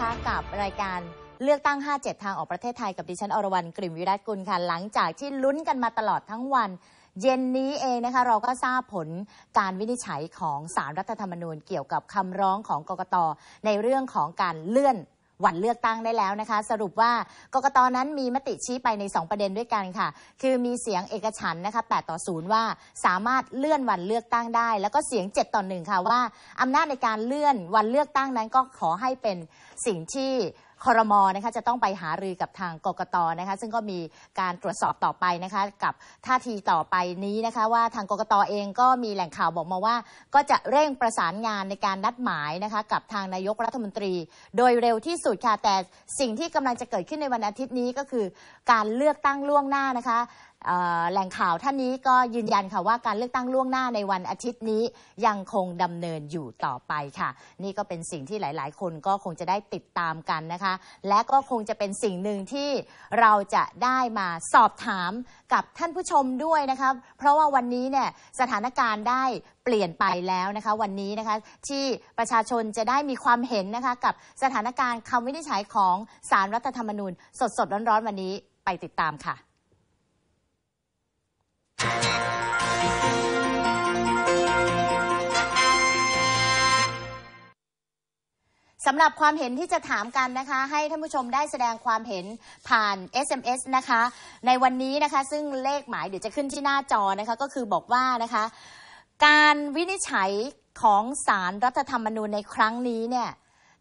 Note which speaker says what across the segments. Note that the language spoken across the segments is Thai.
Speaker 1: คะกับรายการเลือกตั้ง 57 ทางออกประเทศไทยกับดิฉันอรวรรนกลิ่มวิรัตกุลค่ะ หลังจากที่ลุ้นกันมาตลอดทั้งวัน เย็นนี้เองนะคะเราก็ทราบผลการวินิจฉัยของสารรัฐธรรมนูญเกี่ยวกับคำร้องของกกตในเรื่องของการเลื่อนวันเลือกตั้งได้แล้วนะคะ สรุปว่ากกตนั้นมีมติชี้ไปใน 2 ประเด็นด้วยกันค่ะ คือมีเสียงเอกฉันนะคะ8ต่อ 0 ว่าสามารถเลื่อนวันเลือกตั้งได้ แล้วก็เสียง 7 ต่อ1ค่ะว่าอำนาจในการเลื่อนวันเลือกตั้งนั้นก็ขอให้เป็นสิ่งที่คอรมอนะคะจะต้องไปหารือกับทางกกตนะคะซึ่งก็มีการตรวจสอบต่อไปนะคะกับท่าทีต่อไปนี้นะคะ ว่าทางกกตเองก็มีแหล่งข่าวบอกมาว่า ก็จะเร่งประสานงานในการนัดหมายนะคะกับทางนายกรัฐมนตรี โดยเร็วที่สุดค่ะแต่สิ่งที่กำลังจะเกิดขึ้นในวันอาทิตย์นี้ก็คือ การเลือกตั้งล่วงหน้านะคะแหล่งข่าวท่านนี้ก็ยืนยันค่ะว่าการเลือกตั้งล่วงหน้าในวันอาทิตย์นี้ ยังคงดำเนินอยู่ต่อไปค่ะ นี่ก็เป็นสิ่งที่หลาย ๆ คนก็คงจะได้ติดตามกันนะคะ และก็คงจะเป็นสิ่งหนึ่งที่เราจะได้มาสอบถามกับท่านผู้ชมด้วยนะคะเพราะว่าวันนี้เนี่ยสถานการณ์ได้เปลี่ยนไปแล้วนะคะ วันนี้นะคะที่ประชาชนจะได้มีความเห็นนะคะกับสถานการณ์คำวินิจฉัยของสารรัฐธรรมนูญสดๆร้อน ๆวันนี้ไปติดตามค่ะสำหรับความเห็นที่จะถามกันนะคะ ให้ท่านผู้ชมได้แสดงความเห็นผ่าน SMS นะคะ ในวันนี้นะคะ ซึ่งเลขหมายเดี๋ยวจะขึ้นที่หน้าจอนะคะก็คือบอกว่านะคะ การวินิจฉัยของสารรัฐธรรมนูญในครั้งนี้เนี่ย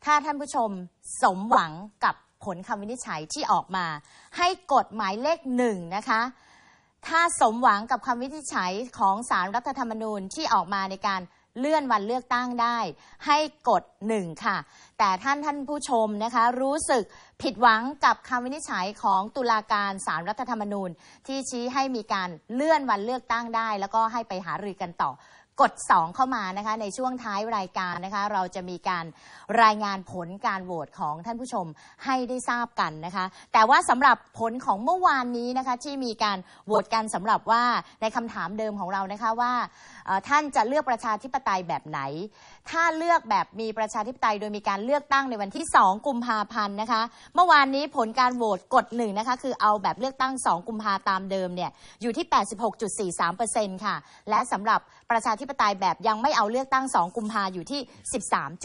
Speaker 1: ถ้าท่านผู้ชมสมหวังกับผลคำวินิจฉัยที่ออกมา ให้กดหมายเลขหนึ่งนะคะถ้าสมหวังกับคำวินิจฉัยของสารรัฐธรรมนูญที่ออกมาในการเลื่อนวันเลือกตั้งได้ ให้ กดหนึ่งค่ะ แต่ท่านท่านผู้ชมนะคะรู้สึกผิดหวังกับคำวินิจฉัยของตุลาการสารรัฐธรรมนูญที่ชี้ให้มีการเลื่อนวันเลือกตั้งได้แล้วก็ให้ไปหารือกันต่อกด2เข้ามานะคะในช่วงท้ายรายการนะคะเราจะมีการรายงานผลการโหวตของท่านผู้ชมให้ได้ทราบกันนะคะแต่ว่าสำหรับผลของเมื่อวานนี้นะคะที่มีการโหวตกันสำหรับว่าในคำถามเดิมของเรานะคะว่าท่านจะเลือกประชาธิปไตยแบบไหนถ้าเลือกแบบมีประชาธิปไตยโดยมีการเลือกตั้งในวันที่2กุมภาพันธ์นะคะ เมื่อวานนี้ผลการโหวตกดหนึ่งนะคะคือเอาแบบเลือกตั้ง2กุมภาตามเดิมเนี่ยอยู่ที่ 86.43%ค่ะ และสำหรับประชาธิปไตยแบบยังไม่เอาเลือกตั้ง2กุมภาอยู่ที่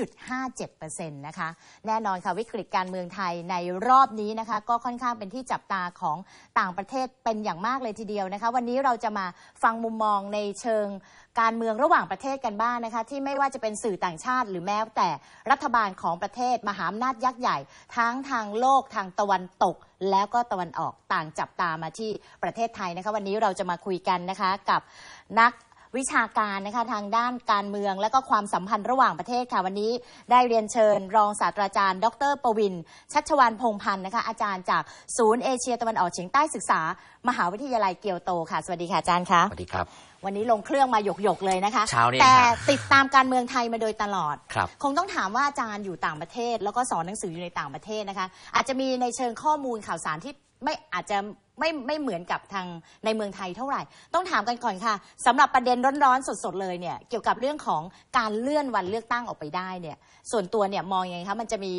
Speaker 1: 13.57%นะคะแน่นอนค่ะวิกฤตการเมืองไทยในรอบนี้นะคะ ก็ค่อนข้างเป็นที่จับตาของต่างประเทศเป็นอย่างมากเลยทีเดียวนะคะ วันนี้เราจะมาฟังมุมมองในเชิงการเมืองระหว่างประเทศกันบ้างนะคะที่ไม่ว่าจะเป็นสื่อต่างชาติ หรือแม้แต่รัฐบาลของประเทศมหาอำนาจยักษ์ใหญ่ ทั้งทางโลกทางตะวันตก แล้วก็ตะวันออกต่างจับตามาที่ประเทศไทยนะคะวันนี้เราจะมาคุยกันนะคะกับนักวิชาการนะคะทางด้านการเมืองและก็ความสัมพันธ์ระหว่างประเทศค่ะ วันนี้ได้เรียนเชิญรองศาสตราจารย์ ดรปวิน ชัชวานพงพันธ์นะคะอาจารย์จากศูนย์เอเชีย ตะวันออกเฉียงใต้ศึกษา มหาวิทยาลัยเกียวโต ค่ะสวัสดีค่ะอาจารย์คะสวัสดีครับ วันนี้ลงเครื่องมาหยก ๆ เลยนะคะ แต่ติดตามการเมืองไทยมาโดยตลอดครับคงต้องถามว่าอาจารย์อยู่ต่างประเทศ แล้วก็สอนหนังสืออยู่ในต่างประเทศนะคะอาจจะมีในเชิงข้อมูลข่าวสารที่ไม่อาจจะไม่ไม่เหมือนกับทางในเมืองไทยเท่าไหร่ ต้องถามกันก่อนค่ะสำหรับประเด็นร้อน ๆ สด ๆ เลยเนี่ยเกี่ยวกับเรื่องของการเลื่อนวันเลือกตั้งออกไปได้เนี่ยส่วนตัวเนี่ยมองยังไงคะมันจะมี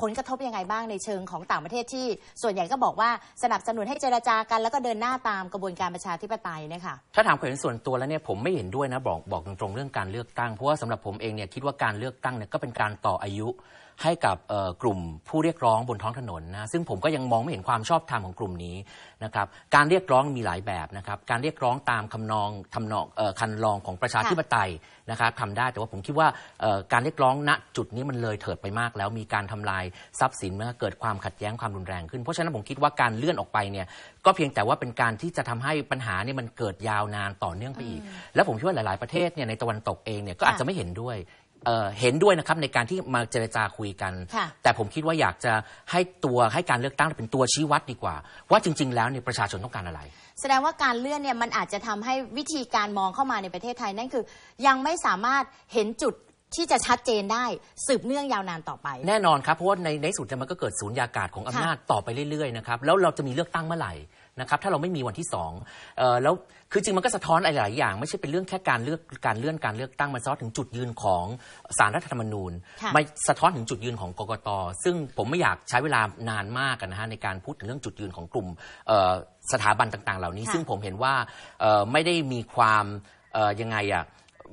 Speaker 1: ผลกระทบยังไงบ้างในเชิงของต่างประเทศที่ ส่วนใหญ่ก็บอกว่าสนับสนุนให้เจรจากันแล้วก็เดินหน้าตามกระบวนการประชาธิปไตยนะคะ
Speaker 2: ถ้าถามามเห็นส่วนตัวแล้วเนี่ยผมไม่เห็นด้วยนะบอกบอกตรงๆเรื่องการเลือกตั้งเพราะว่าสำหรับผมเองเนี่ยคิดว่าการเลือกตั้งเนี่ยก็เป็นการต่ออายุให้กับกลุ่มผู้เรียกร้องบนท้องถนนนะซึ่งผมก็ยังมองไม่เห็นความชอบธรรมของกลุ่มนี้นะครับการเรียกร้องมีหลายแบบนะครับ การเรียกร้องตามคำนองทำนองคันลองของประชาธิปไตยนะครับทำได้แต่ว่าผมคิดว่าการเรียกร้องณจุดนี้มันเลยเถิดไปมาก แล้วมีการทำลายทรัพย์สินเมื่อเกิดความขัดแย้งความรุนแรงขึ้น เพราะฉะนั้นผมคิดว่าการเลื่อนออกไปเนี่ยก็เพียงแต่ว่าเป็นการที่จะทำให้ปัญหาเนี่ยมันเกิดยาวนานต่อเนื่องไปอีกแล้วผมคิดว่าหลายๆ ประเทศเนี่ยในตะวันตกเองเนี่ยก็อาจจะไม่เห็นด้วยเห็นด้วยนะครับในการที่มาเจรจาคุยกัน แต่ผมคิดว่าอยากจะให้ตัวให้การเลือกตั้งเป็นตัวชี้วัดดีกว่า ว่าจริงๆ แล้วเนี่ยประชาชนต้องการอะไร
Speaker 1: แสดงว่าการเลื่อนเนี่ยมันอาจจะทำให้วิธีการมองเข้ามาในประเทศไทย นั่นคือยังไม่สามารถเห็นจุดที่จะชัดเจนได้สืบเนื่องยาวนานต่อไป แน่
Speaker 2: นอนครับเพราะว่าในในสุดมันก็เกิดศูนยากาศของอำนาจต่อไปเรื่อยๆนะครับแล้วเราจะมีเลือกตั้งเมื่อไหร่นะครับถ้าเราไม่มีวันที่สองแล้วคือจริงมันก็สะท้อนอะไรหลายอย่าง ไม่ใช่เป็นเรื่องแค่การเลือกการเลื่อนการเลือกตั้งมันสะท้อนถึงจุดยืนของสารรัฐธรรมนูญมันสะท้อนถึงจุดยืนของกกตซึ่งผมไม่อยากใช้เวลานานมากนะฮะในการพูดถึงเรื่องจุดยืนของกลุ่มสถาบันต่าง ๆ เหล่านี้ ซึ่งผมเห็นว่าไม่ได้มีความยังไงอะ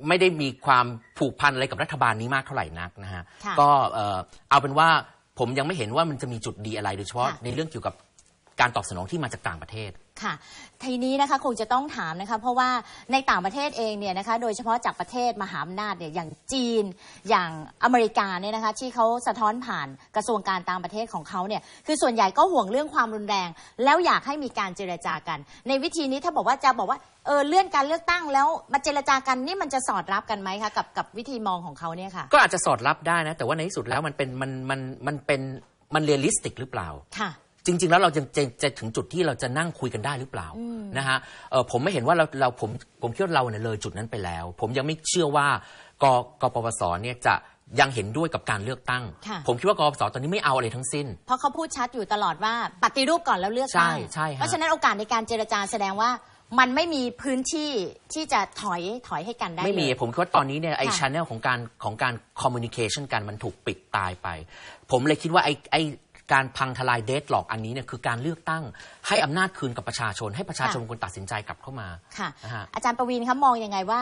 Speaker 2: ไม่ได้มีความผูกพันอะไรกับรัฐบาลนี้มากเท่าไหร่นักนะฮะก็เอาเป็นว่าผมยังไม่เห็นว่ามันจะมีจุดดีอะไรโดยเฉพาะในเรื่องเกี่ยวกับการตอบสนองที่มาจากต่างประเทศ
Speaker 1: ค่ะ ทีนี้นะคะคงจะต้องถามนะคะ เพราะว่าในต่างประเทศเองเนี่ยนะคะโดยเฉพาะจากประเทศมหาอำนาจเนี่ยอย่างจีนอย่างอเมริกาเนี่ยนะคะที่เขาสะท้อนผ่านกระทรวงการต่างประเทศของเขาเนี่ย คือส่วนใหญ่ก็ห่วงเรื่องความรุนแรง แล้วอยากให้มีการเจรจากัน ในวิธีนี้ถ้าบอกว่าจะบอกว่าเออเลื่อนการเลือกตั้งแล้วมาเจรจากันนี่มันจะสอดรับกันไหมคะกับกับวิธีมองของเขาเนี่ยค่ะ
Speaker 2: ก็อาจจะสอดรับได้นะ แต่ว่าในที่สุดแล้วมันเป็นมันมันมันเป็นมันเรียลลิสติกหรือเปล่าค่ะจริงๆแล้วเราจะจะถึงจุดที่เราจะนั่งคุยกันได้หรือเปล่านะฮะผมไม่เห็นว่าเราเราผมผมคิดว่าเราเนี่ยเลยจุดนั้นไปแล้ว ผมยังไม่เชื่อว่ากกปปสเนี่ยจะยังเห็นด้วยกับการเลือกตั้งผมคิดว่ากปปสตอนนี้ไม่เอาอะไรทั้งสิ้น
Speaker 1: เพราะเขาพูดชัดอยู่ตลอดว่าปฏิรูปก่อนแล้วเลือกตั้งใช่เพราะฉะนั้นโอกาสในการเจรจาแสดงว่ามันไม่มีพื้นที่ที่จะถอยถอยให้กันได้ไม่มีผมคิ
Speaker 2: ดว่าตอนนี้เนี่ยไอ้ชแนลของการของการคอมมูนิเคชันกันมันถูกปิดตายไป ผมเลยคิดว่าไอ้ไอ้การพังทลายเดทหลอกอันนี้เนี่ยคือการเลือกตั้งให้อำนาจคืนกับประชาชน ให้ประชาชนคนตัดสินใจกลับเข้ามา
Speaker 1: ค่ะะะอาจารย์ประวินครับ มองยังไงว่า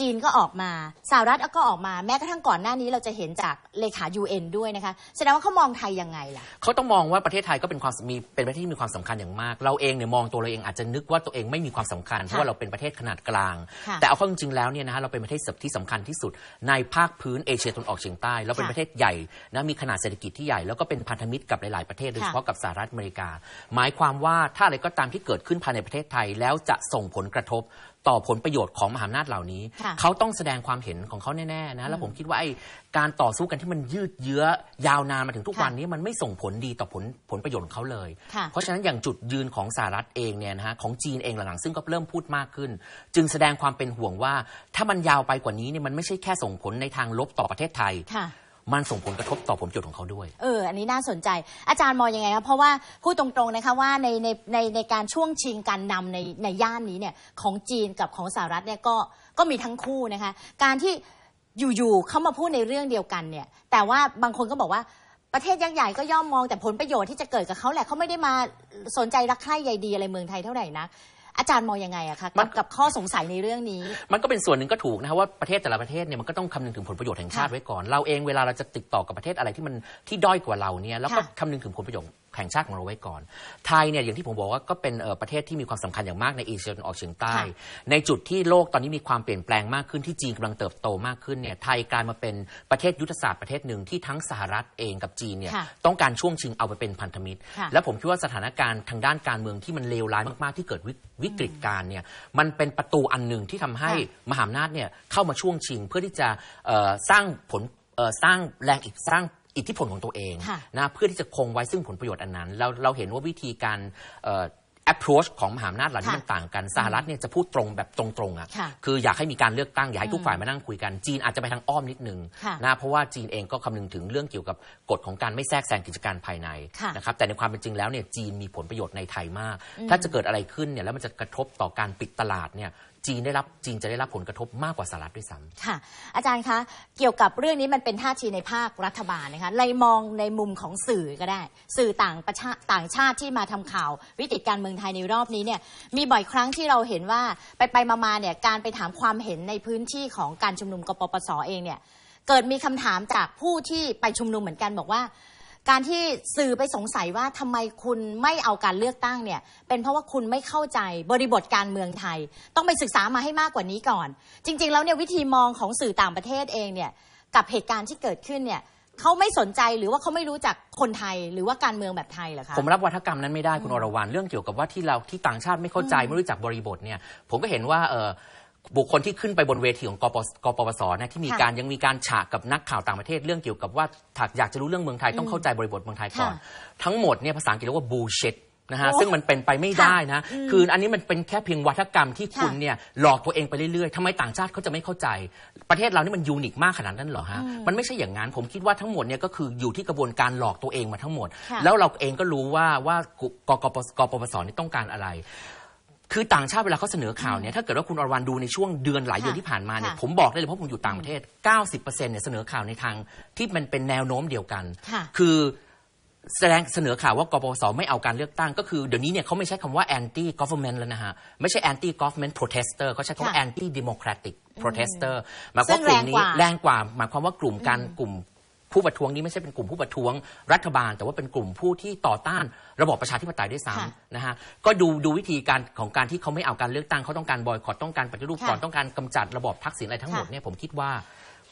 Speaker 1: จีนก็ออกมาสหรัฐก็ออกมาแม้กระทั่งก่อนหน้านี้เราจะเห็นจากเลขา UN ด้วยนะคะแสดงว่าเขามองไทยยังไงล่ะ
Speaker 2: เขาต้องมองว่าประเทศไทยก็เป็นความมีเป็นประเทศที่มีความสำคัญอย่างมาก เราเองเนี่ยมองตัวเราเองอาจจะนึกว่าตัวเองไม่มีความสำคัญเพราะว่าเราเป็นประเทศขนาดกลาง แต่เอาความจริงแล้วเนี่ยนะฮะเราเป็นประเทศที่สำคัญที่สุดในภาคพื้นเอเชียตะวันออกเฉียงใต้เราเป็นประเทศใหญ่นะมีขนาดเศรษฐกิจที่ใหญ่แล้วก็เป็นพันธมิตรกับหลายๆประเทศโดยเฉพาะกับสหรัฐอเมริกา หมายความว่าถ้าอะไรก็ตามที่เกิดขึ้นภายในประเทศไทย แล้วจะส่งผลกระทบต่อผลประโยชน์ของมหาอำนาจเหล่านี้เขาต้องแสดงความเห็นของเขาแน่ ๆ นะ แล้วผมคิดว่า ไอ้ การต่อสู้กันที่มันยืดเยื้อยาวนานมาถึงทุกวันนี้มันไม่ส่งผลดีต่อผลผลประโยชน์ของเขาเลย เพราะฉะนั้นอย่างจุดยืนของสหรัฐเองเนี่ยนะฮะ ของจีนเองหลังๆซึ่งก็เริ่มพูดมากขึ้น จึงแสดงความเป็นห่วงว่า ถ้ามันยาวไปกว่านี้เนี่ยมันไม่ใช่แค่ส่งผลในทางลบต่อประเทศไทยมันส่งผลกระทบต่อผลประโยชน์ของเขาด้วย
Speaker 1: เออ อันนี้น่าสนใจ อาจารย์มองยังไงครับ เพราะว่าพูดตรงๆนะคะว่าในในในในการช่วงชิงการนำในในย่านนี้เนี่ยของจีนกับของสหรัฐเนี่ยก็ก็มีทั้งคู่นะคะ การที่อยู่ๆเขามาพูดในเรื่องเดียวกันเนี่ยแต่ว่าบางคนก็บอกว่าประเทศยักษ์ใหญ่ก็ย่อมมองแต่ผลประโยชน์ที่จะเกิดกับเขาแหละเขาไม่ได้มาสนใจรักใคร่ใยดีอะไรเมืองไทยเท่าไหร่นะอาจารย์มองยังไงอะคะกับกับข้อสงสัยในเรื่องนี้
Speaker 2: มันก็เป็นส่วนหนึ่งก็ถูกนะครับว่า ประเทศแต่ละประเทศเนี่ยมันก็ต้องคำนึงถึงผลประโยชน์แห่งชาติไว้ก่อน เราเองเวลาเราจะติดต่อกับประเทศอะไรที่มันที่ด้อยกว่าเราเนี่ยแล้วก็คำนึงถึงผลประโยชน์แข่งชาติของเราไว้ก่อน ไทยเนี่ย อย่างที่ผมบอกว่าก็เป็นประเทศที่มีความสำคัญอย่างมากในเอเชียตะวันออกเฉียงใต้ ในจุดที่โลกตอนนี้มีความเปลี่ยนแปลงมากขึ้นที่จีนกำลังเติบโตมากขึ้นเนี่ยไทยกลายมาเป็นประเทศยุทธศาสตร์ประเทศหนึ่งที่ทั้งสหรัฐเองกับจีนเนี่ยต้องการช่วงชิงเอาไปเป็นพันธมิตร และผมคิดว่าสถานการณ์ทางด้านการเมืองที่มันเลวร้ายมากๆที่เกิดวิกฤตการเนี่ยมันเป็นประตูอันหนึ่งที่ทำให้มหาอำนาจเนี่ยเข้ามาช่วงชิงเพื่อที่จะสร้างผลสร้างแรงอีกสร้างอิทธิพลของตัวเองนะเพื่อที่จะคงไว้ซึ่งผลประโยชน์อันนั้น เราเราเห็นว่าวิธีการ approach ของมหาอำนาจเหล่านี้มันต่างกัน สหรัฐเนี่ยจะพูดตรงแบบตรงๆอ่ะคืออยากให้มีการเลือกตั้ง อยากให้ทุกฝ่ายมานั่งคุยกันจีนอาจจะไปทางอ้อมนิดนึงนะเพราะว่าจีนเองก็คำนึงถึงเรื่องเกี่ยวกับกฎของการไม่แทรกแซงกิจการภายในนะครับแต่ในความเป็นจริงแล้วเนี่ยจีนมีผลประโยชน์ในไทยมาก ถ้าจะเกิดอะไรขึ้นเนี่ยแล้วมันจะกระทบต่อการปิดตลาดเนี่ยจีนได้รับจีนจะได้รับผลกระทบมากกว่าสหรัฐด้วยซ้ำค
Speaker 1: ่ะ อาจารย์คะเกี่ยวกับเรื่องนี้มันเป็นท่าทีในภาครัฐบาลนะคะเลยมองในมุมของสื่อก็ได้ สื่อต่างประชาต่างชาติที่มาทำข่าว วิกฤตการเมืองไทยในรอบนี้เนี่ยมีบ่อยครั้งที่เราเห็นว่าไปไปมาาเนี่ยการไปถามความเห็นในพื้นที่ของการชุมนุมกปปสเองเนี่ยเกิดมีคำถามจากผู้ที่ไปชุมนุมเหมือนกันบอกว่าการที่สื่อไปสงสัยว่าทำไมคุณไม่เอาการเลือกตั้งเนี่ยเป็นเพราะว่าคุณไม่เข้าใจบริบทการเมืองไทย ต้องไปศึกษามาให้มากกว่านี้ก่อน จริงๆแล้วเนี่ยวิธีมองของสื่อต่างประเทศเองเนี่ยกับเหตุการณ์ที่เกิดขึ้นเนี่ยเขาไม่สนใจหรือว่าเขาไม่รู้จักคนไทยหรือว่าการเมืองแบบไทยเหรอคะผม
Speaker 2: รับวัฒกรรมนั้นไม่ได้คุณอรวรรณเรื่องเกี่ยวกับว่าที่เราที่ต่างชาติไม่เข้าใจไม่รู้จักบริบทเนี่ย ผมก็เห็นว่า เออบุคคลที่ขึ้นไปบนเวทีของกปกปปสนะที่มีการยังมีการฉากกับนักข่าวต่างประเทศเรื่องเกี่ยวกับว่าถากอยากจะรู้เรื่องเมืองไทยต้องเข้าใจบริบทเมืองไทยก่อน ทั้งหมดเนี่ยภาษาอังกฤษเรียกว่าบู l ชตนะฮะซึ่งมันเป็นไปไม่ได้นะ คืออันนี้มันเป็นแค่เพียงวัฒกรรมที่คุณเนี่ยหลอกตัวเองไปเรื่อยๆทำไมต่างชาติเขาจะไม่เข้าใจ ประเทศเรานี่มันยูนิคมากขนาดนั้นเหรอฮะมันไม่ใช่อย่างนั้นผมคิดว่าทั้งหมดเนี่ยก็คืออยู่ที่กระบวนการหลอกตัวเองมาทั้งหมด แล้วเราเองก็รู้ว่าว่ากกปกปปสนี่ต้องการอะไรคือต่างชาติเวลาเขาเสนอข่าวเนี่ยถ้าเกิดว่าคุณอรวรันดูในช่วงเดือนหลายเดือนที่ผ่านมาเนี่ยผมบอกได้เลย เพราะผมอยู่ต่างประเทศ 90%เนี่ยเสนอข่าวในทางที่มันเป็นแนวโน้มเดียวกัน คือแสดงเสนอข่าวว่ากบสไม่เอาการเลือกตั้งก็คือเดี๋ยวนี้เนี่ยเขาไม่ใช้คำว่า anti government แล้วนะฮะ ไม่ใช่ anti government protester เขาใช้คำว่า anti democratic protester หมายความว่ากลุ่มนี้แรงกว่าหมายความว่ากลุ่มการกลุ่มผู้ประท้วงนี้ไม่ใช่เป็นกลุ่มผู้ประท้วงรัฐบาลแต่ว่าเป็นกลุ่มผู้ที่ต่อต้านระบอบประชาธิปไตยด้วยซ้ำนะฮะก็ดูดูวิธีการของการที่เขาไม่เอาการเลือกตั้งเขาต้องการบอยคอรต้องการปฏิรูปก่อนต้องการกำจัดระบอบทักษิณอะไรทั้งหมดเนี่ยผมคิดว่า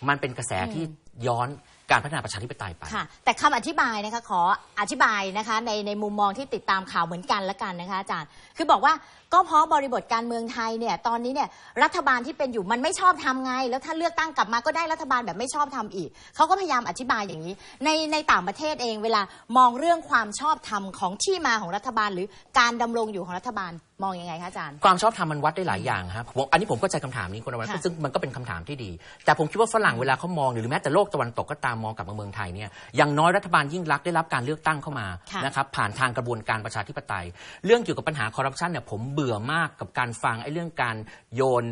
Speaker 2: มันเป็นกระแสที่ย้อนการพัฒนาประชาธิปไตยไป ค่ะ
Speaker 1: แต่คำอธิบายนะคะขออธิบายนะคะในในมุมมองที่ติดตามข่าวเหมือนกันละกันนะคะอาจารย์ คือบอกว่าก็เพราะบริบทการเมืองไทยเนี่ยตอนนี้เนี่ยรัฐบาลที่เป็นอยู่มันไม่ชอบทำไง แล้วถ้าเลือกตั้งกลับมาก็ได้รัฐบาลแบบไม่ชอบทำอีก เขาก็พยายามอธิบายอย่างนี้ ในในต่างประเทศเองเวลามองเรื่องความชอบธรรมของที่มาของรัฐบาล หรือการดำรงอยู่ของรัฐบาลมองอยังไงคะอาจารย์ ค
Speaker 2: วามชอบธรรมมันวัดได้หลายอย่างครับผมอันนี้ผมก็ใจคำถามนี้คุณอวันซึ่งมันก็เป็นคำถามที่ดี แต่ผมคิดว่าฝรั่งเวลาเขามองหรือแม้แต่โลกตะวันตกก็ตามมองกลับมาเมืองไทยเนี่ยอย่างน้อยรัฐบาลยิ่งรักได้รับการเลือกตั้งเข้ามานะครับผ่านทางกระบวนการประชาธิปไตย เรื่องเกี่ยวกับปัญหาคอร์รัปชันเนี่ยผมเบื่อมากกับการฟังไอ้เรื่องการโยน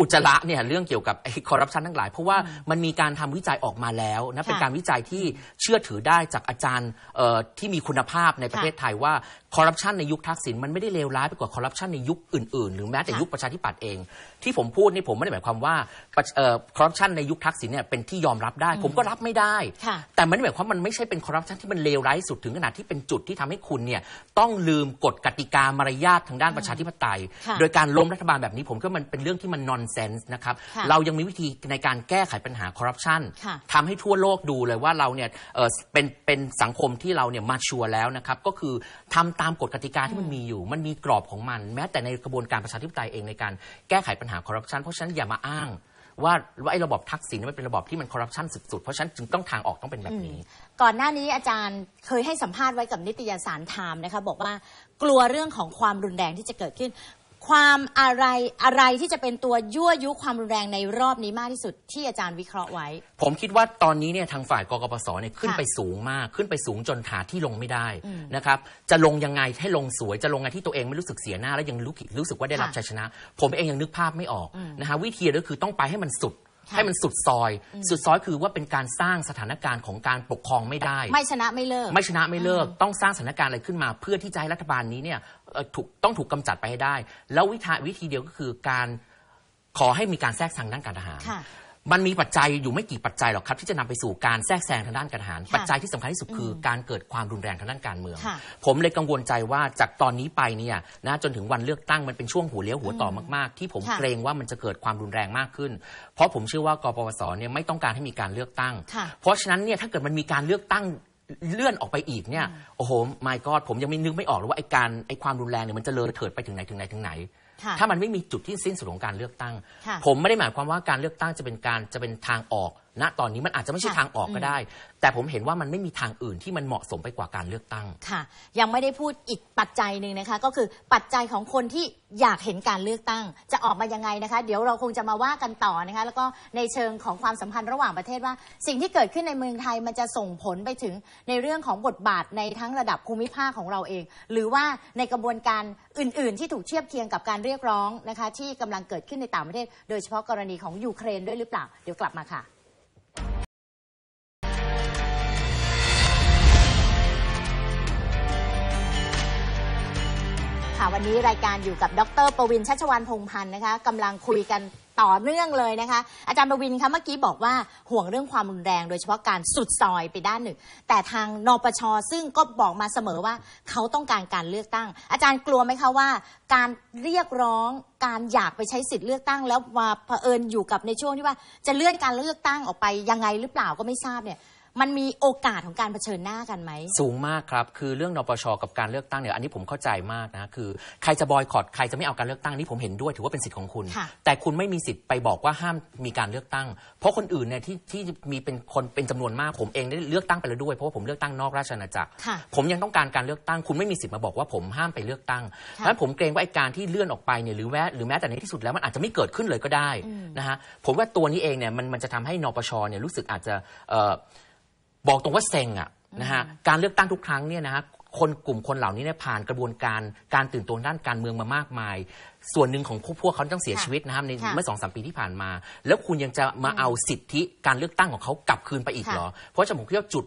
Speaker 2: อุจจาระเนี่ยเรื่องเกี่ยวกับไอ้คอร์รัปชันทั้งหลาย เพราะว่ามันมีการทำวิจัยออกมาแล้วนะเป็นการวิจัยที่เชื่อถือได้จากอาจารย์ที่มีคุณภาพในประเทศไทยว่าคอร์รัปชันในยุคทักษิณมันไม่ได้เลวร้ายไปกว่าคอร์รัปชันในยุคอื่นๆ หรือแม้แต่ยุคประชาธิปัตย์เอง ที่ผมพูดนี่ผมไม่ได้หมายความว่าคอร์รัปชันในยุคทักษิณเนี่ยเป็นที่ยอมรับได้ ผมก็รับไม่ได้ แต่มันไม่ได้หมายความมันไม่ใช่เป็นคอร์รัปชันที่มันเลวร้ายสุดถึงขนาดที่เป็นจุดที่ทำให้คุณเนี่ยต้องลืมกฎกติกามารยาททางด้านประชาธิปไตย โดยการล้มรัฐบาลแบบนี้ผมก็มันเป็นเรื่องที่มันนอนเซนส์นะครับเรายังมีวิธีในการแก้ไขปัญหาคอร์รัปชันทำให้ทั่วโลกดูเลยว่าเราเนี่ยเป็นเป็นสังคมที่เราเนี่ยมาชัวแล้วนะครับก็คือทำตามกฎกติกาที่มันมีอยู่ มันมีกรอบของมันแม้แต่ในกระบวนการประชาธิปไตยเองในการแก้ไขปัญหาคอร์รัปชันเพราะฉะนั้นอย่ามาอ้างว่าว่าไอ้ระบบทักษิณมันเป็นระบบที่มันคอร์รัปชันสุดๆเพราะฉะนั้นจึงต้องทางออกต้องเป็นแบบนี
Speaker 1: ้ ก่อนหน้านี้อาจารย์เคยให้สัมภาษณ์ไว้กับนิตยสารไทม์นะคะบอกว่ากลัวเรื่องของความรุนแรงที่จะเกิดขึ้นความอะไรอะไรที่จะเป็นตัวยั่วยุความรุนแรงในรอบนี้มากที่สุดที่อาจารย์วิเคราะห์ไว้
Speaker 2: ผมคิดว่าตอนนี้เนี่ยทางฝ่ายกกปศเนี่ยขึ้นไปสูงมาก ขึ้นไปสูงจนขาที่ลงไม่ได้นะครับจะลงยังไงให้ลงสวยจะลงไงที่ตัวเองไม่รู้สึกเสียหน้าแล้วยังรู้สึกว่าได้รับชัยชนะ ผมเองยังนึกภาพไม่ออกนะฮะวิธีก็คือต้องไปให้มันสุดให้มันสุดซอย สุดซอยคือว่าเป็นการสร้างสถานการณ์ของการปกครองไม่ได้ ไม่
Speaker 1: ชนะไม่เลิกไม่ชนะไม่เลิก
Speaker 2: ต้องสร้างสถานการณ์อะไรขึ้นมา เพื่อที่จะให้รัฐบาลนี้เนี่ยถูกต้องถูกกำจัดไปให้ได้ แล้ววิธีวิธีเดียวก็คือการขอให้มีการแทรกแซงด้านการทหารมันมีปัจจัยอยู่ไม่กี่ปัจจัยหรอกครับที่จะนำไปสู่การแทรกแซงทางด้านการทหารปัจจัยที่สำคัญที่สุดคือการเกิดความรุนแรงทางด้านการเมือง ผมเลยกังวลใจว่าจากตอนนี้ไปเนี่ยนะจนถึงวันเลือกตั้งมันเป็นช่วงหัวเลี้ยวหัวต่อมากๆ ที่ผมเกรงว่ามันจะเกิดความรุนแรงมากขึ้น เพราะผมเชื่อว่ากปปสเนี่ยไม่ต้องการให้มีการเลือกตั้ง เพราะฉะนั้นเนี่ยถ้าเกิดมันมีการเลือกตั้งเลื่อนออกไปอีกเนี่ยโอ้โหไม่กอดผมยังไม่นึกไม่ออกเลยว่าไอ้การไอ้ความรุนแรงเนี่ยมันจะเลยเถิดไปถึงไหนถึงไหนถึงไหนถ้ามันไม่มีจุดที่สิ้นสุดของการเลือกตั้ง ผมไม่ได้หมายความว่าการเลือกตั้งจะเป็นการจะเป็นทางออกณตอนนี้มันอาจจะไม่ใช่ทางออกก็ได้ แต่ผมเห็นว่ามันไม่มีทางอื่นที่มันเหมาะสมไปกว่าการเลือกตั้ง
Speaker 1: ค่ะ ยังไม่ได้พูดอีกปัจจัยหนึ่งนะคะ ก็คือปัจจัยของคนที่อยากเห็นการเลือกตั้งจะออกมายังไงนะคะเดี๋ยวเราคงจะมาว่ากันต่อนะคะ แล้วก็ในเชิงของความสัมพันธ์ระหว่างประเทศว่า สิ่งที่เกิดขึ้นในเมืองไทยมันจะส่งผลไปถึงในเรื่องของบทบาทในทั้งระดับภูมิภาคของเราเอง หรือว่าในกระบวนการอื่น ๆ ที่ถูกเทียบเคียงกับการเรียกร้องนะคะ ที่กำลังเกิดขึ้นในต่างประเทศโดยเฉพาะกรณีของยูเครนด้วยหรือเปล่าเดี๋ยวกลับมาค่ะวันนี้รายการอยู่กับดร ประวินชัชวานพงพันธ์นะคะกำลังคุยกันต่อเนื่องเลยนะคะอาจารย์ประวินคะเมื่อกี้บอกว่าห่วงเรื่องความรุนแรง โดยเฉพาะการสุดซอยไปด้านหนึ่ง แต่ทางนปชซึ่งก็บอกมาเสมอว่า เขาต้องการการเลือกตั้ง อาจารย์กลัวไหมคะว่า การเรียกร้องการอยากไปใช้สิทธิ์เลือกตั้ง แล้วมาเผอิญอยู่กับในช่วงที่ว่าจะเลื่อนการเลือกตั้งออกไปยังไงหรือเปล่าก็ไม่ทราบเนี่ยมันมีโอกาสของการเผชิญหน้ากันไหม ส
Speaker 2: ูงมากครับ คือเรื่องนปชกับการเลือกตั้งเนี่ยอันนี้ผมเข้าใจมากนะ คือ ใครจะบอยคอรดใครจะไม่เอาการเลือกตั้งนี่ผมเห็นด้วยถือว่าเป็นสิทธิ์ของคุณ แต่คุณไม่มีสิทธิ์ไปบอกว่าห้ามมีการเลือกตั้ง เพราะคนอื่นเนี่ยที่ที่มีเป็นคนเป็นจำนวนมากผมเองได้เลือกตั้งไปแล้วด้วยเพราะว่าผมเลือกตั้งนอกราชอาณาจักร ผมยังต้องการการเลือกตั้ง คุณไม่มีสิทธิ์มาบอกว่าผมห้ามไปเลือกตั้งเพรนั้นผมเกรงว่าไอ้การที่เลื่อนออกไปเนี่ยหรือแม้หรือแม้แต่ในที่สุดแล้วมันอาจจะไม่เกิดขึ้นเลยก็ได้นะฮะผมว่าตัวนี้เองเนี่ยมันมันจะทำให้นปชเนี่ยรู้สึกอาจจะบอกตรงว่าเซ็งอ่ะนะฮะการเลือกตั้งทุกครั้งเนี่ยนะฮะคนกลุ่มคนเหล่านี้เนี่ยผ่านกระบวนการการตื่นตัวด้านการเมืองมามากมาย ส่วนหนึ่งของพวกเขาต้องเสียชีวิตนะครับในเมื่อสองสามปีที่ผ่านมา แล้วคุณยังจะมาเอาสิทธิการเลือกตั้งของเขากลับคืนไปอีกเหรอ เพราะฉะนั้นผมคิดว่าจุด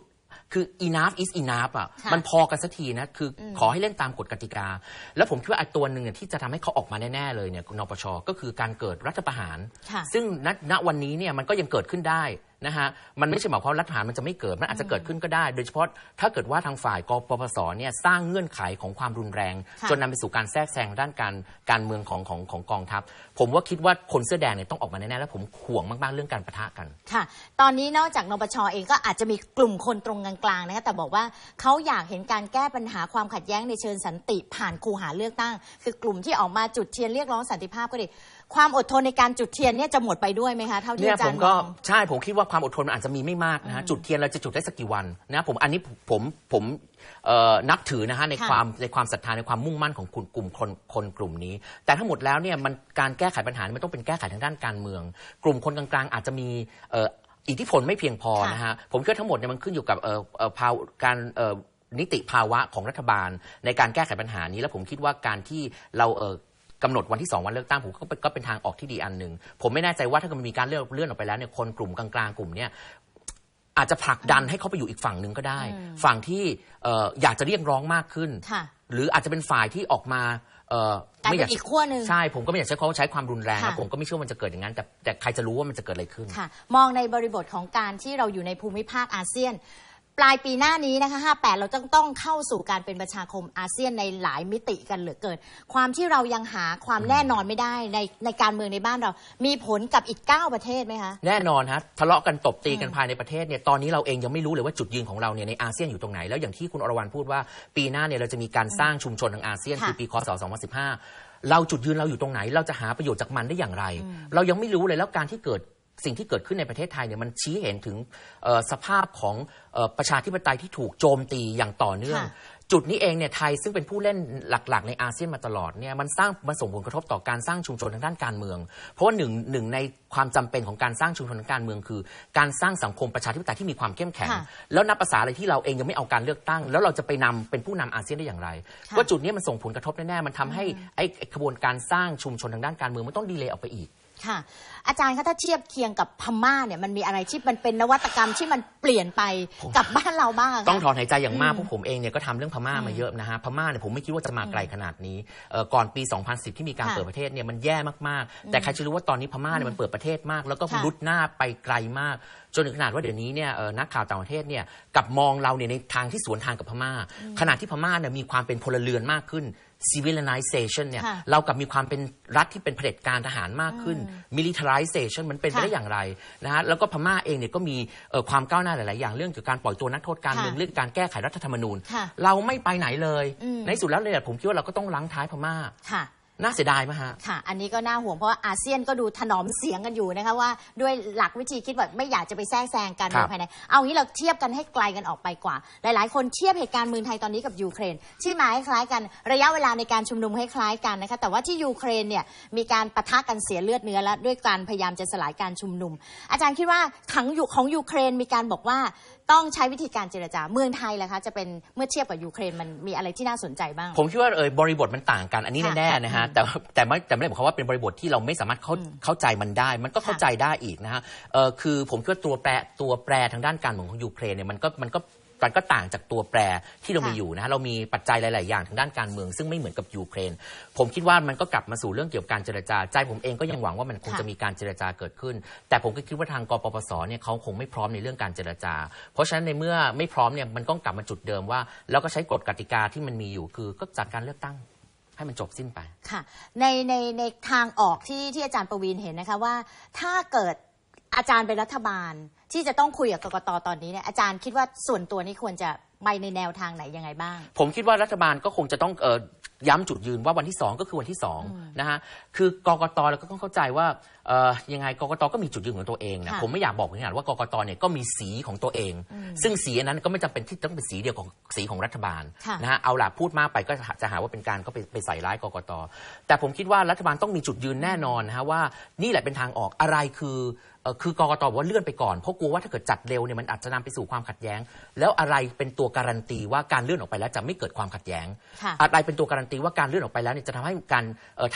Speaker 2: คือ enough is enough อ่ะมันพอกันสักทีนะคือขอให้เล่นตามกฎกติกา แล้วผมคิดว่าไอ้ตัวหนึ่งที่จะทำให้เขาออกมาแน่ๆเลยเนี่ยนปชก็คือการเกิดรัฐประหาร ซึ่งณวันนี้เนี่ยมันก็ยังเกิดขึ้นได้นะฮะมันไม่ใช่หมายความรัฐปารมันจะไม่เกิด มันอาจจะเกิดขึ้นก็ได้ โดยเฉพาะถ้าเกิดว่าทางฝ่ายกปปสเนี่ยสร้างเงื่อนไขของความรุนแรง จนนำไปสู่การแทรกแซงด้านการการเมืองของของของกองทัพ ผมว่าคิดว่าคนเสื้อแดงเนี่ยต้องออกมาแน่ๆ แล้วผมห่วงมากๆเรื่องการประทะกัน
Speaker 1: ค่ะ ตอนนี้นอกจากนปชเองก็อาจจะมีกลุ่มคนตรงกลางๆนะคะแต่บอกว่าเขาอยากเห็นการแก้ปัญหาความขัดแย้งในเชิงสันติผ่านคูหาเลือกตั้ง คือกลุ่มที่ออกมาจุดเทียนเรียกร้องสันติภาพก็ดีความอดทนในการจุดเทียนเนี่ยจะหมดไปด้วยไหมคะเท่าที่อาจารย์ผมก็
Speaker 2: ใช่ผมคิดว่าาความอดทนมันอาจจะมีไม่มากนะฮะจุดเทียนเราจะจุดได้สักกี่วันนะผมอันนี้ผมผมนับถือนะฮะในความในความศรัทธาในความมุ่งมั่นของคุณกลุ่มคนคนกลุ่มนี้ แต่ทั้งหมดแล้วเนี่ยมันการแก้ไขปัญหามันต้องเป็นแก้ไขทางด้านการเมือง กลุ่มคนกลาง ๆ อาจจะมีอิทธิพลไม่เพียงพอนะฮะผมคิด่ทั้งหมดเนี่ยมันขึ้นอยู่กับภาวการนิติภาวะของรัฐบาลในการแก้ไขปัญหานี้และผมคิดว่าการที่เรากำหนดวันที่ 2 วันเลือกตั้งผมก็เป็นก็เป็นทางออกที่ดีอันหนึ่งผมไม่แน่ใจว่าถ้าเกิดมันมีการเลื่อนเลื่อนออกไปแล้วเนี่ยคนกลุ่มกลางๆ กลุ่มเนี่ยอาจจะผลักดันให้เขาไปอยู่อีกฝั่งหนึ่งก็ได้ ฝั่งที่อยากจะเรียกร้องมากขึ้น หรืออาจจะเป็นฝ่ายที่ออกมา่ไม่อยากอีกขั้วหนึ่งใช่ ผมก็ไม่อยากใช้เขาใช้ความรุนแรงนะผมก็ไม่เชื่อว่ามันจะเกิดอย่างนั้นแต่แต่ใครจะรู้ว่ามันจะเกิดอะไรขึ้นค่
Speaker 1: ะมองในบริบทของการที่เราอยู่ในภูมิภาคอาเซียนปลายปีหน้านี้นะคะ58เราจะต้องเข้าสู่การเป็นประชาคมอาเซียนในหลายมิติกันเหลือเกินความที่เรายังหาความแน่นอนไม่ได้ในในการเมืองในบ้านเรามีผลกับอีก 9 ประเทศไหมคะ
Speaker 2: แน่นอนฮะทะเลาะกันตบตีกันภายในประเทศเนี่ย ตอนนี้เราเองยังไม่รู้เลยว่าจุดยืนของเราเนี่ยในอาเซียนอยู่ตรงไหน แล้วอย่างที่คุณอรวรรณพูดว่า ปีหน้าเนี่ยเราจะมีการสร้างชุมชนทางอาเซียน คือปีคศ2015 เราจุดยืนเราอยู่ตรงไหน เราจะหาประโยชน์จากมันได้อย่างไร เรายังไม่รู้เลยแล้วการที่เกิดสิ่งที่เกิดขึ้นในประเทศไทยเนี่ยมันชี้เห็นถึงสภาพของประชาธิปไตยที่ถูกโจมตีอย่างต่อเนื่อง จุดนี้เองเนี่ยไทยซึ่งเป็นผู้เล่นหลัก ๆ ในอาเซียนมาตลอดเนี่ยมันสร้างมันส่งผลกระทบต่อการสร้างชุมชนทางด้านการเมือง เพราะว่าหนึ่งหนึ่งในความจำเป็นของการสร้างชุมชนทางการเมือง คือการสร้างสังคมประชาธิปไตยที่มีความเข้มแข็ง แล้วนับภาษาอะไรที่เราเองยังไม่เอาการเลือกตั้ง แล้วเราจะไปนำเป็นผู้นำอาเซียนได้อย่างไรว่าจุดนี้มันส่งผลกระทบแน่ๆมันทำให้ไอ้กระบวนการสร้างชุมชนทางด้านการเมืองมันต้องดีเลย์ออกไปอีก
Speaker 1: ค่ะอาจารย์คะถ้าเทียบเคียงกับพม่าเนี่ยมันมีอะไรที่มันเป็นนวัตกรรมที่มันเปลี่ยนไปกับบ้านเราบ้างต้องถอนหา
Speaker 2: ยใจอย่างมากพวกผมเองเนี่ยก็ทำเรื่องพม่ามาเยอะนะฮะพม่าเนี่ยผมไม่คิดว่าจะมาไกลขนาดนี้อก่อนปี 2010ที่มีการเปิดประเทศเนี่ยมันแย่มากๆแต่ใครจะรู้ว่าตอนนี้พม่าเนี่ยมันเปิดประเทศมาก แล้วก็ลุดหน้าไปไกลมาก จนถึงขนาดว่าเดี๋ยวนี้เนี่ยนักข่าวต่างประเทศเนี่ยกับมองเราเนี่ยในทางที่สวนทางกับพม่าขณะที่พม่าเนี่ยมีความเป็นพลเรือนมากขึ้น civilization เนี่ยเรากับมีความเป็นรัฐที่เป็นเผด็จการทหารมากขึ้น militarization มันเป็นไปได้อย่างไรนะฮะแล้วก็พม่าเองเนี่ยก็มีความก้าวหน้าหลาย ๆ อย่างเรื่องเกี่ยวกับการปล่อยตัวนักโทษการเมืองเรื่องการแก้ไขรัฐธรรมนูญ เราไม่ไปไหนเลย ในสุดแล้วเลยผมคิดว่าเราก็ต้องล้างท้ายพม่าน่าเส
Speaker 1: ียดายไหมฮะ ค่ะ อันนี้ก็น่าห่วงเพราะว่าอาเซียนก็ดูถนอมเสียงกันอยู่นะคะว่าด้วยหลักวิธีคิดว่าไม่อยากจะไปแทรกแซงกันภายใน เอางี้เราเทียบกันให้ไกลกันออกไปกว่า หลายๆคนเทียบเหตุการณ์เมืองไทยตอนนี้กับยูเครนที่มาคล้ายกัน ระยะเวลาในการชุมนุมให้คล้ายกันนะคะ แต่ว่าที่ยูเครนเนี่ยมีการประทะกันเสียเลือดเนื้อและด้วยการพยายามจะสลายการชุมนุม อาจารย์คิดว่าขังอยู่ของยูเครนมีการบอกว่าต้องใช้วิธีการเจรจาเมืองไทยแหละคะจะเป็นเมื่อเทียบกับยูเครนมันมีอะไรที่น่าสนใจบ้าง
Speaker 2: ผมคิดว่าเออบริบทมันต่างกัน อันนี้แน่ๆนะฮะแต่แต่ไม่แต่ไม่ได้บอกว่าเป็นบริบทที่เราไม่สามารถเข้าเข้าใจมันได้มันก็เข้าใจได้อีกนะฮะคือผมคิดว่าตัวแปรตัวแปรทางด้านการเมืองของยูเครนเนี่ยมันก็มันก็มันก็ต่างจากตัวแปรที่เรามีอยู่นะเรามีปัจจัยหลาย ๆ อย่างทางด้านการเมือง ซึ่งไม่เหมือนกับยูเครนผมคิดว่ามันก็กลับมาสู่เรื่องเกี่ยวกับการเจรจาใจ ผมเองก็ยังหวังว่ามันคงจะมีการเจรจาเกิดขึ้น แต่ผมก็คิดว่าทางกปปส เนี่ยเขาคงไม่พร้อมในเรื่องการเจรจา เพราะฉะนั้นในเมื่อไม่พร้อมเนี่ยมันก็กลับมาจุดเดิมว่า แล้วก็ใช้กฎกติกาที่มันมีอยู่คือก็จัดการเลือกตั้งให้มันจบสิ้นไป
Speaker 1: ค่ะในในในทางออกที่ที่อาจารย์ประวินเห็นนะคะว่า ถ้าเกิดอาจารย์เป็นรัฐบาลที่จะต้องคุยกับกกตตอนนี้เนี่ยอาจารย์คิดว่าส่วนตัวนี้ควรจะไปในแนวทางไหนยังไงบ้าง
Speaker 2: ผมคิดว่ารัฐบาลก็คงจะต้องเออย้ำจุดยืนว่าวันที่ 2 ก็คือวันที่2นะฮะ คือกกตเราก็ต้องเข้าใจว่ายังไงกกตก็มีจุดยืนของตัวเองนะ ผมไม่อยากบอกเหมือนกันว่ากกตเนี่ยก็มีสีของตัวเอง ซึ่งสีนั้นก็ไม่จำเป็นที่ต้องเป็นสีเดียวของสีของรัฐบาลนะฮะ เอาล่ะพูดมากไปก็จะหาว่าเป็นการก็ไปใส่ร้ายกกต แต่ผมคิดว่ารัฐบาลต้องมีจุดยืนแน่นอนนะฮะว่านี่แหละเป็นทางออกอะไรคือคือกกตว่าเลื่อนไปก่อนเพราะกลัวว่าถ้าเกิดจัดเร็วเนี่ยมันอาจจะนำไปสู่ความขัดแย้งแล้วอะไรเป็นตัวตัวการันตี ว่าการเลื่อนออกไปแล้วจะไม่เกิดความขัดแย้ง อะไรเป็นตัวการันตีว่าการเลื่อนออกไปแล้วเนี่ยจะทำให้การ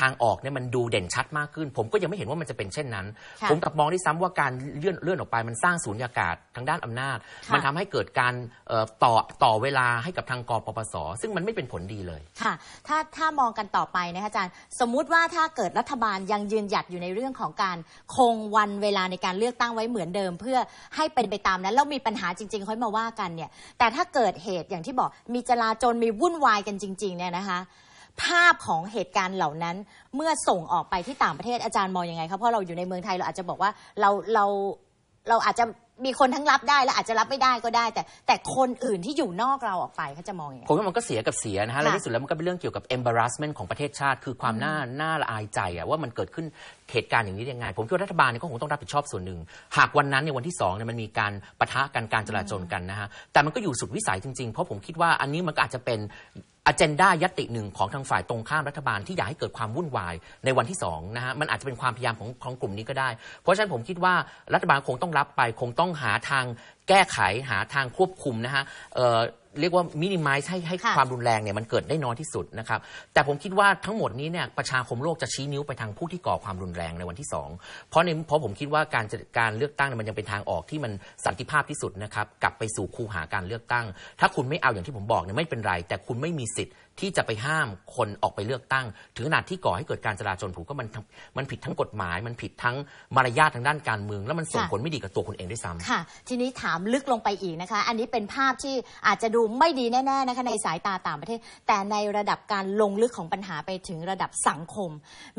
Speaker 2: ทางออกเนี่ยมันดูเด่นชัดมากขึ้น ผมก็ยังไม่เห็นว่ามันจะเป็นเช่นนั้น ผมกลับมองด้วยซ้ำว่าการเลื่อนเลื่อนออกไปมันสร้างสูญญากาศทางด้านอำนาจมันทำให้เกิดการต่อต่อเวลาให้กับทางกปปส ซึ่งมันไม่เป็นผลดีเลย
Speaker 1: ค่ะถ้าถ้ามองกันต่อไปนะคะอาจารย์สมมุติว่าถ้าเกิดรัฐบาลยังยืนหยัดอยู่ในเรื่องของการคงวันเวลาในการเลือกตั้งไว้เหมือนเดิม เพื่อให้เป็นไปตามนั้นแล้วมีปัญหาจริงๆค่อยมาว่ากันเนี่ยแต่ถ้าเกเกิดเหตุอย่างที่บอกมีจลาจลมีวุ่นวายกันจริงๆเนี่ยนะคะ ภาพของเหตุการณ์เหล่านั้นเมื่อส่งออกไปที่ต่างประเทศ อาจารย์มองยังไงครับ เพราะเราอยู่ในเมืองไทย เราอาจจะบอกว่าเราเราเราอาจจะมีคนทั้งรับได้และอาจจะรับไม่ได้ก็ได้ แต่แต่คนอื่นที่อยู่นอกเราออกไปเขาจะมองอย่างไงผมว่ามันก็เสียกับเสียนะฮะ และท
Speaker 2: ี่สุดแล้วมันก็เป็นเรื่องเกี่ยวกับ embarrassment ของประเทศชาติ คือความน่าน่าละอายใจอะว่ามันเกิดขึ้นเหตุการณ์อย่างนี้ยังไง ผมคิดว่ารัฐบาลเนี่ยก็คงต้องรับผิดชอบส่วนหนึ่ง หากวันนั้นในวันที่2เนี่ยมันมีการปะทะกันการจลาจลกันนะฮะแต่มันก็อยู่สุดวิสัยจริงๆเพราะผมคิดว่าอันนี้มันก็อาจจะเป็นเจนดายติหนึ่งของทางฝ่ายตรงข้ามรัฐบาลที่อยากให้เกิดความวุ่นวายในวันที่2นะฮะมันอาจจะเป็นความพยายามของของกลุ่มนี้ก็ได้ เพราะฉะนั้นผมคิดว่ารัฐบาลคงต้องรับไปคงต้องหาทางแก้ไขหาทางควบคุมนะฮะเรียกว่ามินิมัลให้ให้ความรุนแรงเนี่ยมันเกิดได้น้อยที่สุดนะครับแต่ผมคิดว่าทั้งหมดนี้เนี่ยประชาคมโลกจะชี้นิ้วไปทางผู้ที่ก่อความรุนแรงในวันที่2เพราะในเพราะผมคิดว่าการการเลือกตั้งมันยังเป็นทางออกที่มันสันติภาพที่สุดนะครับกลับไปสู่คูหาการเลือกตั้ง ถ้าคุณไม่เอาอย่างที่ผมบอกเนี่ยไม่เป็นไรแต่คุณไม่มีสิทธิ์ที่จะไปห้ามคนออกไปเลือกตั้งถึงขนาดที่ก่อให้เกิดการจราจรผูกก็มันมันผิดทั้งกฎหมาย มันผิดทั้งมารยาททางด้านการเมือง แล้วมันส่งผลไม่ดีกับตัวคุณเองด้วยซ้ำค่ะ
Speaker 1: ทีนี้ถามลึกลงไปอีกนะคะอันนี้เป็นภาพที่อาจจะดูไม่ดีแน่ๆนะคะในสายตาต่างประเทศ แต่ในระดับการลงลึกของปัญหาไปถึงระดับสังคม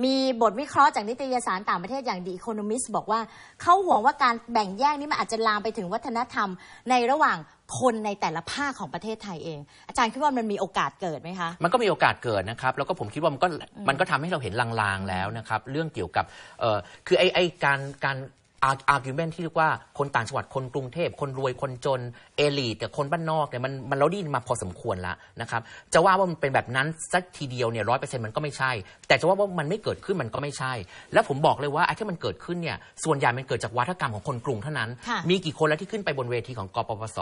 Speaker 1: มีบทวิเคราะห์จากนิตยสารต่างประเทศอย่างดีอีโคโนมิสบอกว่าเขาห่วงว่าการแบ่งแยกนี้มันอาจจะลามไปถึงวัฒนธรรมในระหว่างคนในแต่ละภาคของประเทศไทยเอง อาจารย์คิดว่ามันมีโอกาสเกิดไหมคะ
Speaker 2: มันก็มีโอกาสเกิดนะครับ แล้วก็ผมคิดว่ามันก็มันก็ทำให้เราเห็นลาง ๆ แล้วนะครับ เรื่องเกี่ยวกับคือไอ้ไอ้การการอาร์กิวเมนที่เรียกว่าคนต่างจังหวัดคนกรุงเทพคนรวยคนจนเอลิทกับคนบ้านนอกเนี่ยมันมันเราดด้นมาพอสมควรแล้วนะครับจะว่าว่ามันเป็นแบบนั้นสักทีเดียวเนี่ยร้อยเปอร์เซ็นต์มันก็ไม่ใช่ แต่จะว่าว่ามันไม่เกิดขึ้นมันก็ไม่ใช่ แล้วผมบอกเลยว่าไอ้ที่มันเกิดขึ้นเนี่ยส่วนใหญ่มันเกิดจากวัฒกรรมของคนกรุงเท่านั้น มีกี่คนแล้วที่ขึ้นไปบนเวทีของกปปส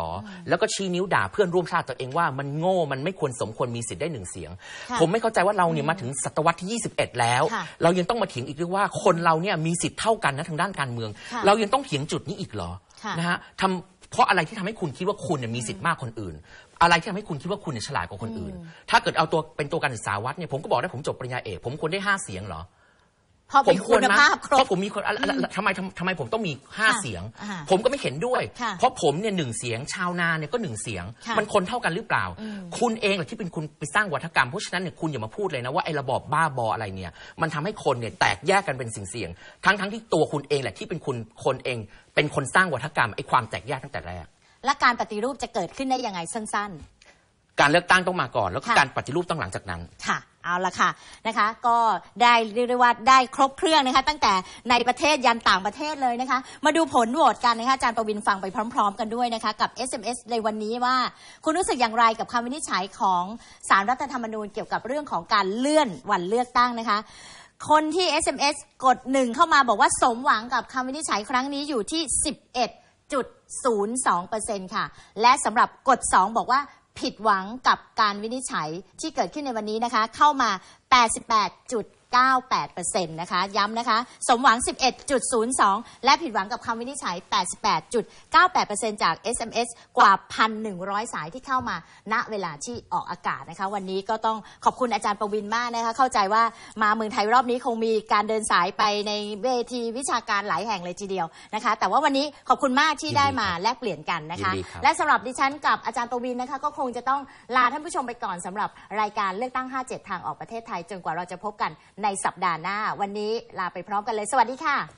Speaker 2: แล้วก็ชี้นิ้วด่าเพื่อนร่วมชาติตัวเองว่ามันโง่มันไม่ควรสมควรมีสิทธิ์ได้หนึ่งเสียง ผมไม่เข้าใจว่าเราเนี่ยมาถึงศตวรรษที่ 21 แล้ว เรายังต้องมาเถียงอีกเรื่องว่าคนเราเนี่ยมีสิทธิ์เท่ากันนะทางด้านการเมืองเรายังต้องเถียงจุดนี้อีกเหรอ นะฮะทำเพราะอะไรที่ทำให้คุณคิดว่าคุณเนี่ยมีสิทธิ์มากคนอื่น อะไรที่ทำให้คุณคิดว่าคุณเนี่ยฉลาดกว่าคนอื่น ถ้าเกิดเอาตัวเป็นตัวการศึกษาวัดเนี่ย ผมก็บอกได้ผมจบปริญญาเอก ผมควรได้ห้าเสียงเหรอ
Speaker 1: พราะผมควรนะเพร
Speaker 2: าะผมมีคนทำไมทำไมผมต้องมีห้าเสียง ผมก็ไม่เห็นด้วย เพราะผมเนี่ยหนึ่งเสียง ชาวนาเนี่ยก็หนึ่งเสียง มันคนเท่ากันหรือเปล่า คุณเองแหละที่เป็นคุณไปสร้างวัฒกรรมเพราะฉะนั้นเนี่ยคุณอย่ามาพูดเลยนะว่าไอ้ระบอบบ้าบออะไรเนี่ย มันทำให้คนเนี่ยแตกแยกกันเป็นสิ่งเสียงทั้งทั้งที่ตัวคุณเองแหละที่เป็นคุณคนเองเป็นคนสร้างวัฒกรรมไอ้ความแตกแยกตั้งแต่แรก
Speaker 1: และการปฏิรูปจะเกิดขึ้นได้ยังไงสั้นๆ
Speaker 2: การเลือกตั้งต้องมาก่อนแล้วก็การปฏิรูปต้องหลังจากนั้น
Speaker 1: ค่ะ เอาละค่ะนะคะก็ได้เรียกได้ว่าได้ครบเครื่องนะคะตั้งแต่ในประเทศยันต่างประเทศเลยนะคะมาดูผลโหวตกันนะคะอาจารย์ประวินฟังไปพร้อม ๆ กันด้วยนะคะกับ SMS ในวันนี้ว่าคุณรู้สึกอย่างไรกับคำวินิจฉัยของสารรัฐธรรมนูญเกี่ยวกับเรื่องของการเลื่อนวันเลือกตั้งนะคะ คนที่ SMS กดหนึ่งเข้ามาบอกว่าสมหวังกับคำวินิจฉัยครั้งนี้อยู่ที่ 11.02%ค่ะ และสำหรับกด 2 บอกว่าผิดหวังกับการวินิจฉัยที่เกิดขึ้นในวันนี้นะคะ เข้ามา88.9 98%นะคะย้ำนะคะสมหวัง 11.02 และผิดหวังกับคำวินิจฉัย 88.98%จาก SMS กว่า 1,100 สายที่เข้ามา ณเวลาที่ออกอากาศนะคะ วันนี้ก็ต้องขอบคุณอาจารย์ประวินมากนะคะเข้าใจว่ามาเมืองไทยรอบนี้คงมีการเดินสายไปในเวทีวิชาการหลายแห่งเลยทีเดียวนะคะแต่ว่าวันนี้ขอบคุณมากที่ได้มาแลกเปลี่ยนกันนะคะและสำหรับดิฉันกับอาจารย์ประวินนะคะก็คงจะต้องลาท่านผู้ชมไปก่อนสำหรับรายการเลือกตั้ง 57 ทางออกประเทศไทยจนกว่าเราจะพบกันในสัปดาห์หน้าวันนี้ลาไปพร้อมกันเลย สวัสดีค่ะ